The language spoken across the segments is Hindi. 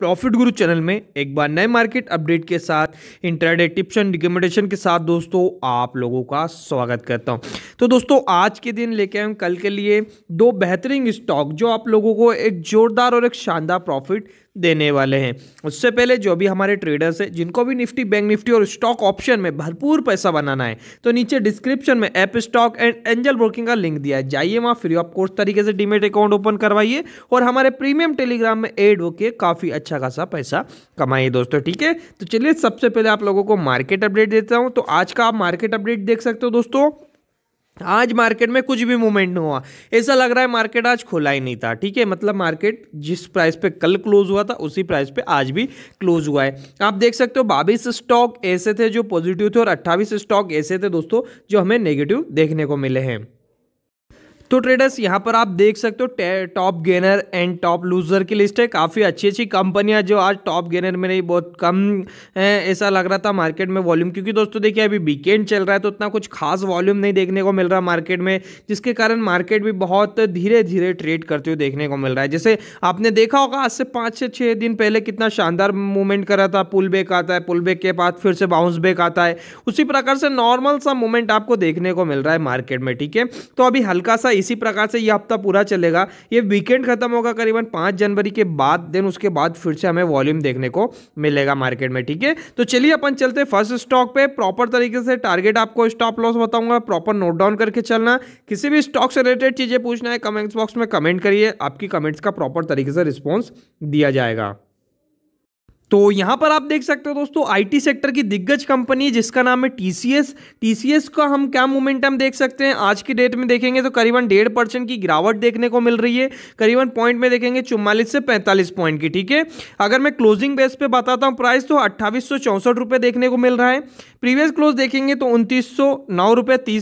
प्रॉफिट गुरु चैनल में एक बार नए मार्केट अपडेट के साथ इंटरडे टिप्स एंड रिकमेंडेशन के साथ दोस्तों आप लोगों का स्वागत करता हूं तो दोस्तों आज के दिन लेके आए कल के लिए दो बेहतरीन स्टॉक जो आप लोगों को एक जोरदार और एक शानदार प्रॉफिट देने वाले हैं उससे पहले जो भी हमारे ट्रेडर्स हैं जिनको भी निफ्टी बैंक निफ्टी और स्टॉक ऑप्शन में भरपूर पैसा बनाना है तो नीचे डिस्क्रिप्शन में Upstox and Angel Broking का लिंक दिया है जाइए वहाँ फ्री ऑफ कोर्स तरीके से डीमेट अकाउंट ओपन करवाइए और हमारे प्रीमियम टेलीग्राम में एड होके काफ़ी अच्छा अच्छा खासा पैसा कमाइए दोस्तों ठीक है तो चलिए सबसे पहले आप लोगों को मार्केट अपडेट देता हूँ तो आज का आप मार्केट अपडेट देख सकते हो दोस्तों आज मार्केट में कुछ भी मूवमेंट नहीं हुआ ऐसा लग रहा है मार्केट आज खुला ही नहीं था ठीक है मतलब मार्केट जिस प्राइस पे कल क्लोज हुआ था उसी प्राइस पे आज भी क्लोज हुआ है आप देख सकते हो बाईस स्टॉक ऐसे थे जो पॉजिटिव थे और अट्ठावी स्टॉक ऐसे थे दोस्तों जो हमें नेगेटिव देखने को मिले हैं तो ट्रेडर्स यहाँ पर आप देख सकते हो top gainer and top loser की लिस्ट है काफ़ी अच्छी अच्छी कंपनियाँ जो आज टॉप गेनर में नहीं बहुत कम ऐसा लग रहा था मार्केट में वॉल्यूम क्योंकि दोस्तों देखिए अभी वीकेंड चल रहा है तो उतना कुछ खास वॉल्यूम नहीं देखने को मिल रहा मार्केट में जिसके कारण मार्केट भी बहुत धीरे धीरे ट्रेड करते हुए देखने को मिल रहा है जैसे आपने देखा होगा आज से पाँच से छः दिन पहले कितना शानदार मूवमेंट कर रहा था पुल बैक आता है पुल बैक के बाद फिर से बाउंस बैक आता है उसी प्रकार से नॉर्मल सा मूवमेंट आपको देखने को मिल रहा है मार्केट में ठीक है तो अभी हल्का सा इसी प्रकार से ये हफ्ता पूरा चलेगा ये वीकेंड खत्म होगा करीबन पाँच जनवरी के बाद देन उसके बाद फिर से हमें वॉल्यूम देखने को मिलेगा मार्केट में ठीक है तो चलिए अपन चलते फर्स्ट स्टॉक पे प्रॉपर तरीके से टारगेट आपको स्टॉप लॉस बताऊंगा प्रॉपर नोट डाउन करके चलना किसी भी स्टॉक से रिलेटेड चीज़ें पूछना है कमेंट्स बॉक्स में कमेंट करिए आपकी कमेंट्स का प्रॉपर तरीके से रिस्पॉन्स दिया जाएगा तो यहाँ पर आप देख सकते हो दोस्तों आईटी सेक्टर की दिग्गज कंपनी जिसका नाम है टीसीएस टीसीएस का हम क्या मोमेंटम देख सकते हैं आज की डेट में देखेंगे तो करीबन डेढ़ परसेंट की गिरावट देखने को मिल रही है करीबन पॉइंट में देखेंगे चुम्मालीस से पैंतालीस पॉइंट की ठीक है अगर मैं क्लोजिंग बेस पे बताता हूँ प्राइस तो अट्ठावी देखने को मिल रहा है प्रीवियस क्लोज देखेंगे तो उनतीस सौ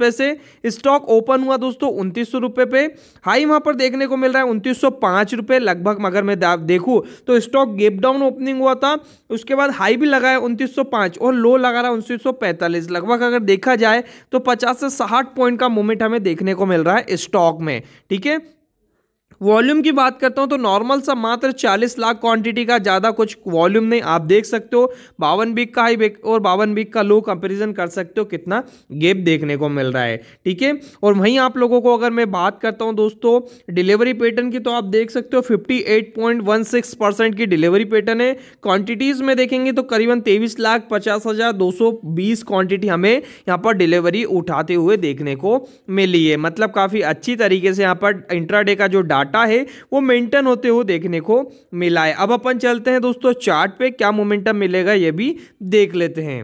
पैसे स्टॉक ओपन हुआ दोस्तों उनतीस सौ पे हाई वहाँ पर देखने को मिल रहा है उनतीस लगभग मगर मैं देखूँ तो स्टॉक गेप डाउन ओपनिंग हुआ था था उसके बाद हाई भी लगा है उनतीस और लो लगा रहा है उनतीस लगभग अगर देखा जाए तो पचास से साठ पॉइंट का मूवमेंट हमें देखने को मिल रहा है स्टॉक में ठीक है वॉल्यूम की बात करता हूं तो नॉर्मल सा मात्र 40 लाख क्वांटिटी का ज़्यादा कुछ वॉल्यूम नहीं आप देख सकते हो बावन बिग का हाई और बावन बिग का लो कंपैरिजन कर सकते हो कितना गेप देखने को मिल रहा है ठीक है और वहीं आप लोगों को अगर मैं बात करता हूं दोस्तों डिलीवरी पैटर्न की तो आप देख सकते हो फिफ्टी परसेंट की डिलीवरी पैटर्न है क्वांटिटीज़ में देखेंगे तो करीबन तेईस लाख पचास हज़ार दो सौ बीस क्वांटिटी हमें यहाँ पर डिलीवरी उठाते हुए देखने को मिली है मतलब काफ़ी अच्छी तरीके से यहाँ पर इंट्राडे का जो डाटा है वो मेंटेन होते हुए देखने को मिला है अब अपन चलते हैं दोस्तों चार्ट पे क्या मोमेंटम मिलेगा ये भी देख लेते हैं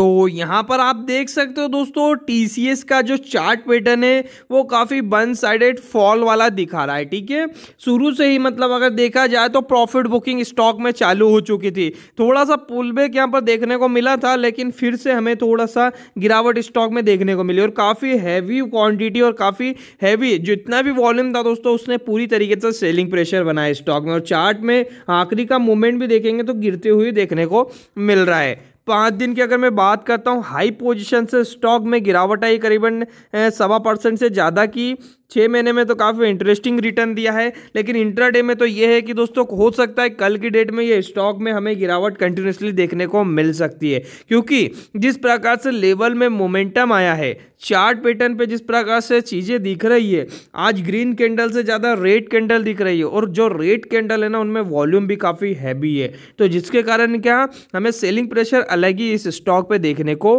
तो यहाँ पर आप देख सकते हो दोस्तों टी का जो चार्ट पैटर्न है वो काफ़ी वन साइडेड फॉल वाला दिखा रहा है ठीक है शुरू से ही मतलब अगर देखा जाए तो प्रॉफिट बुकिंग स्टॉक में चालू हो चुकी थी थोड़ा सा बैक यहाँ पर देखने को मिला था लेकिन फिर से हमें थोड़ा सा गिरावट स्टॉक में देखने को मिली और काफ़ी हैवी क्वांटिटी और काफ़ी हैवी जितना भी वॉल्यूम था दोस्तों उसने पूरी तरीके से सेलिंग प्रेशर बनाया स्टॉक में और चार्ट में आखिरी का मूवमेंट भी देखेंगे तो गिरते हुए देखने को मिल रहा है पाँच दिन की अगर मैं बात करता हूँ हाई पोजीशन से स्टॉक में गिरावट आई करीबन सवा परसेंट से ज़्यादा की छः महीने में तो काफ़ी इंटरेस्टिंग रिटर्न दिया है लेकिन इंट्राडे में तो ये है कि दोस्तों हो सकता है कल की डेट में ये स्टॉक में हमें गिरावट कंटिन्यूसली देखने को मिल सकती है क्योंकि जिस प्रकार से लेवल में मोमेंटम आया है चार्ट पैटर्न पे जिस प्रकार से चीज़ें दिख रही है आज ग्रीन कैंडल से ज़्यादा रेड कैंडल दिख रही है और जो रेड कैंडल है ना उनमें वॉल्यूम भी काफ़ी हैवी है तो जिसके कारण क्या हमें सेलिंग प्रेशर अलग ही इस स्टॉक पे देखने को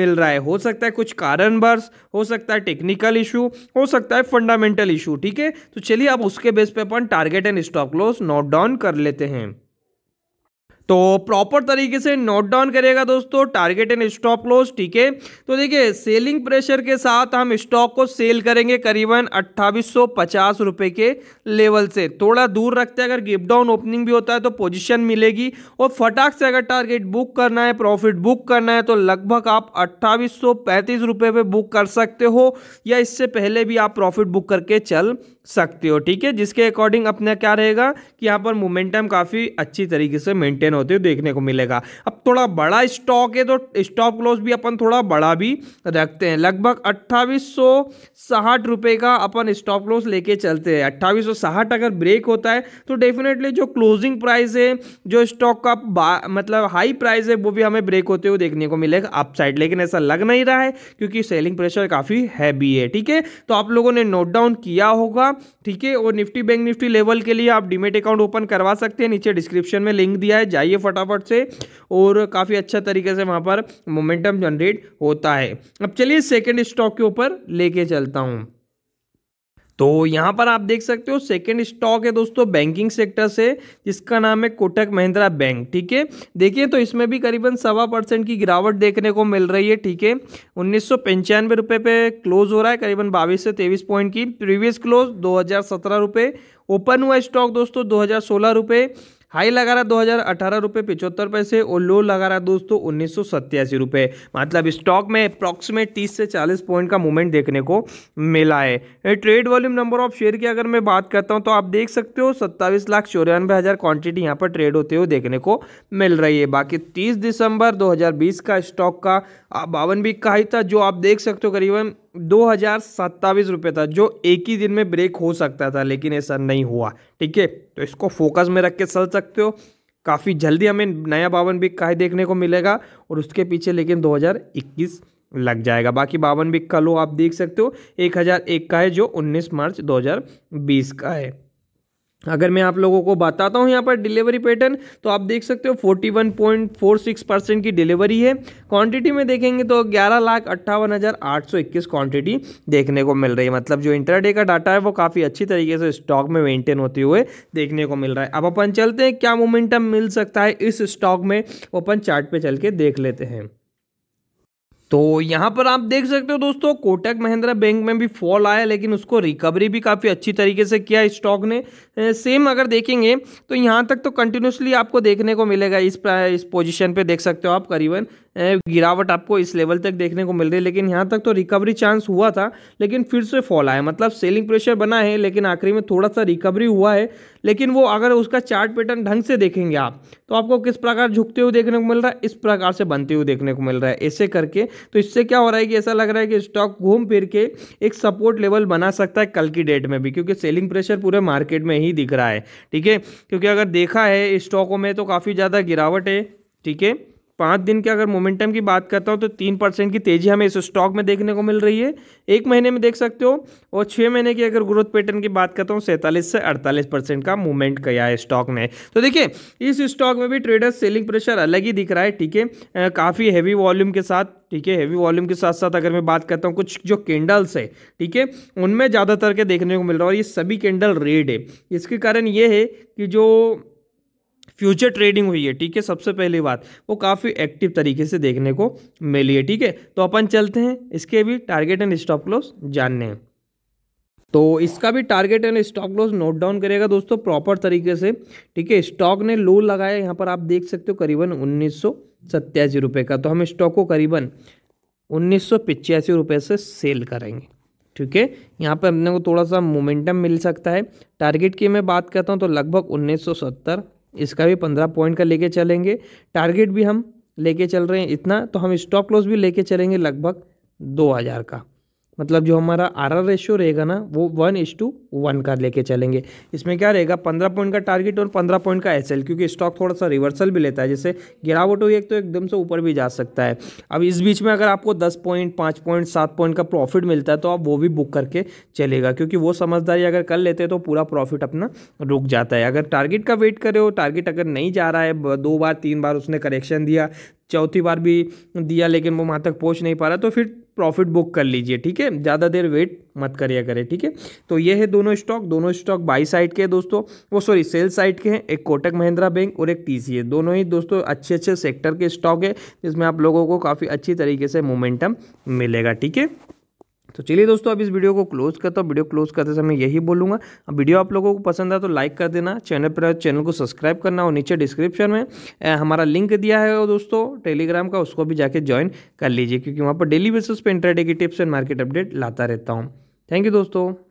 मिल रहा है हो सकता है कुछ कारण हो सकता है टेक्निकल इशू हो सकता है फंडामेंटल इशू ठीक है तो चलिए आप उसके बेस पे अपन target and stop loss note down कर लेते हैं तो प्रॉपर तरीके से नोट डाउन करेगा दोस्तों टारगेट एंड स्टॉप लॉस ठीक है तो देखिए सेलिंग प्रेशर के साथ हम स्टॉक को सेल करेंगे करीबन अट्ठावीस रुपए के लेवल से थोड़ा दूर रखते हैं अगर गिप डाउन ओपनिंग भी होता है तो पोजीशन मिलेगी और फटाक से अगर टारगेट बुक करना है प्रॉफिट बुक करना है तो लगभग आप अट्ठाईस रुपए पे बुक कर सकते हो या इससे पहले भी आप प्रॉफिट बुक करके चल सकते हो ठीक है जिसके अकॉर्डिंग अपना क्या रहेगा कि यहाँ पर मोमेंटम काफ़ी अच्छी तरीके से मेंटेन होते हुए देखने को मिलेगा अब थोड़ा बड़ा स्टॉक है तो स्टॉप क्लोज भी अपन थोड़ा बड़ा भी रखते हैं लगभग अट्ठावी सौ साठ का अपन स्टॉप क्लोज लेके चलते हैं अट्ठावी सौ अगर ब्रेक होता है तो डेफिनेटली जो क्लोजिंग प्राइस है जो स्टॉक का मतलब हाई प्राइस है वो भी हमें ब्रेक होते हुए देखने को मिलेगा अपसाइड लेकिन ऐसा लग नहीं रहा है क्योंकि सेलिंग प्रेशर काफ़ी हैवी है ठीक है तो आप लोगों ने नोट डाउन किया होगा होगा ठीक है और निफ्टी बैंक निफ्टी लेवल के लिए आप डिमेट अकाउंट ओपन करवा सकते हैं नीचे डिस्क्रिप्शन में लिंक दिया है जाइए फटाफट से और काफ़ी अच्छा तरीके से वहाँ पर मोमेंटम जनरेट होता है अब चलिए सेकेंड स्टॉक के ऊपर लेके चलता हूँ तो यहाँ पर आप देख सकते हो सेकेंड स्टॉक है दोस्तों बैंकिंग सेक्टर से जिसका नाम है कोटक महिंद्रा बैंक ठीक है देखिए तो इसमें भी करीबन सवा परसेंट की गिरावट देखने को मिल रही है ठीक है उन्नीस सौ पंचानवे रुपये पे क्लोज हो रहा है करीबन बाईस से तेईस पॉइंट की प्रीवियस क्लोज दो हज़ार सत्रह रुपये ओपन हुआ स्टॉक दोस्तों दो हज़ार सोलह रुपये हाई लगा रहा दो हज़ार अठारह रुपये पिचहत्तर पैसे और लो लगा रहा दोस्तों उन्नीस सौ सत्तासी रुपये मतलब स्टॉक में अप्रॉक्सीमेट तीस से चालीस पॉइंट का मूवमेंट देखने को मिला है trade volume number of share की अगर मैं बात करता हूँ तो आप देख सकते हो सत्ताईस लाख चौरानवे हज़ार क्वान्टिटी यहाँ पर ट्रेड होते हुए देखने को मिल रही है बाकी तीस दिसंबर दो का स्टॉक का बावन वीक का ही था जो आप देख सकते हो करीबन दो हज़ार सत्तावीस रुपये था जो एक ही दिन में ब्रेक हो सकता था लेकिन ऐसा नहीं हुआ ठीक है तो इसको फोकस में रख के चल सकते हो काफ़ी जल्दी हमें नया बावन बिक का देखने को मिलेगा और उसके पीछे लेकिन 2021 लग जाएगा बाकी बावन बिक का लो आप देख सकते हो एक हज़ार एक का है जो 19 मार्च 2020 का है अगर मैं आप लोगों को बताता हूँ यहाँ पर डिलीवरी पैटर्न तो आप देख सकते हो 41.46 परसेंट की डिलीवरी है क्वांटिटी में देखेंगे तो ग्यारह लाख अट्ठावन हज़ार आठ सौ इक्कीस क्वांटिटी देखने को मिल रही है मतलब जो इंटरडे का डाटा है वो काफ़ी अच्छी तरीके से स्टॉक में मेंटेन होते हुए देखने को मिल रहा है अब अपन चलते हैं क्या मोमेंटम मिल सकता है इस स्टॉक में अपन चार्ट चल के देख लेते हैं तो यहाँ पर आप देख सकते हो दोस्तों कोटक महिंद्रा बैंक में भी फॉल आया लेकिन उसको रिकवरी भी काफ़ी अच्छी तरीके से किया स्टॉक ने सेम अगर देखेंगे तो यहाँ तक तो कंटिन्यूसली आपको देखने को मिलेगा इस इस पोजीशन पे देख सकते हो आप करीबन गिरावट आपको इस लेवल तक देखने को मिल रही है लेकिन यहाँ तक तो रिकवरी चांस हुआ था लेकिन फिर से फॉल आया मतलब सेलिंग प्रेशर बना है लेकिन आखिरी में थोड़ा सा रिकवरी हुआ है लेकिन वो अगर उसका चार्ट पैटर्न ढंग से देखेंगे आप तो आपको किस प्रकार झुकते हुए देखने को मिल रहा है इस प्रकार से बनते हुए देखने को मिल रहा है ऐसे करके तो इससे क्या हो रहा है कि ऐसा लग रहा है कि स्टॉक घूम फिर के एक सपोर्ट लेवल बना सकता है कल की डेट में भी क्योंकि सेलिंग प्रेशर पूरे मार्केट में ही दिख रहा है ठीक है क्योंकि अगर देखा है स्टॉकों में तो काफ़ी ज़्यादा गिरावट है ठीक है पाँच दिन के अगर मोमेंटम की बात करता हूँ तो तीन परसेंट की तेज़ी हमें इस स्टॉक में देखने को मिल रही है एक महीने में देख सकते हो और छः महीने की अगर ग्रोथ पैटर्न की बात करता हूँ सैंतालीस से अड़तालीस परसेंट का मूवमेंट किया है स्टॉक ने तो देखिए इस स्टॉक में भी ट्रेडर्स सेलिंग प्रेशर अलग ही दिख रहा है ठीक है काफ़ी हैवी वॉल्यूम के साथ ठीक है हैवी वॉल्यूम के साथ साथ अगर मैं बात करता हूँ कुछ जो कैंडल्स है ठीक है उनमें ज़्यादातर के देखने को मिल रहा है और ये सभी कैंडल रेड है इसके कारण ये है कि जो फ्यूचर ट्रेडिंग हुई है ठीक है सबसे पहली बात वो काफ़ी एक्टिव तरीके से देखने को मिली है ठीक है तो अपन चलते हैं इसके भी टारगेट एंड स्टॉप क्लोज जानने हैं तो इसका भी target and stock loss note down करेगा दोस्तों प्रॉपर तरीके से ठीक है स्टॉक ने लो लगाया यहाँ पर आप देख सकते हो करीबन उन्नीस सौ का तो हम स्टॉक को करीबन उन्नीस सौ से सेल करेंगे ठीक है यहाँ पर अपने को थोड़ा सा मोमेंटम मिल सकता है टारगेट की मैं बात करता हूँ तो लगभग 1970 इसका भी पंद्रह पॉइंट का लेके चलेंगे टारगेट भी हम लेके चल रहे हैं इतना तो हम स्टॉप लॉस भी लेके चलेंगे लगभग दो हज़ार का मतलब जो हमारा आर आर रेशियो रहेगा ना वो वन इज टू वन का लेके चलेंगे इसमें क्या रहेगा पंद्रह पॉइंट का टारगेट और पंद्रह पॉइंट का एस एल क्योंकि स्टॉक थोड़ा सा रिवर्सल भी लेता है जैसे गिरावट हुई एक तो एकदम से ऊपर भी जा सकता है अब इस बीच में अगर आपको दस पॉइंट पाँच पॉइंट सात पॉइंट का प्रॉफिट मिलता है तो आप वो भी बुक करके चलेगा क्योंकि वो समझदारी अगर कर लेते हैं तो पूरा प्रॉफिट अपना रुक जाता है अगर टारगेट का वेट करे हो टारगेट अगर नहीं जा रहा है दो बार तीन बार उसने करेक्शन दिया चौथी बार भी दिया लेकिन वो वहाँ तक पहुँच नहीं पा रहा तो फिर प्रॉफिट बुक कर लीजिए ठीक है ज़्यादा देर वेट मत करिया करें ठीक है तो ये है दोनों स्टॉक दोनों स्टॉक बाई साइड के दोस्तों वो सॉरी सेल साइड के हैं एक कोटक महिंद्रा बैंक और एक टी दोनों ही दोस्तों अच्छे अच्छे सेक्टर के स्टॉक है जिसमें आप लोगों को काफ़ी अच्छी तरीके से मोमेंटम मिलेगा ठीक है तो चलिए दोस्तों अब इस वीडियो को क्लोज करता हूँ वीडियो क्लोज करते समय यही बोलूँगा अब वीडियो आप लोगों को पसंद आया तो लाइक कर देना चैनल पर चैनल को सब्सक्राइब करना और नीचे डिस्क्रिप्शन में हमारा लिंक दिया है दोस्तों टेलीग्राम का उसको भी जाके ज्वाइन कर लीजिए क्योंकि वहाँ पर डेली बेसिस पर इंटरडे की टिप्स एंड मार्केट अपडेट लाता रहता हूँ थैंक यू दोस्तों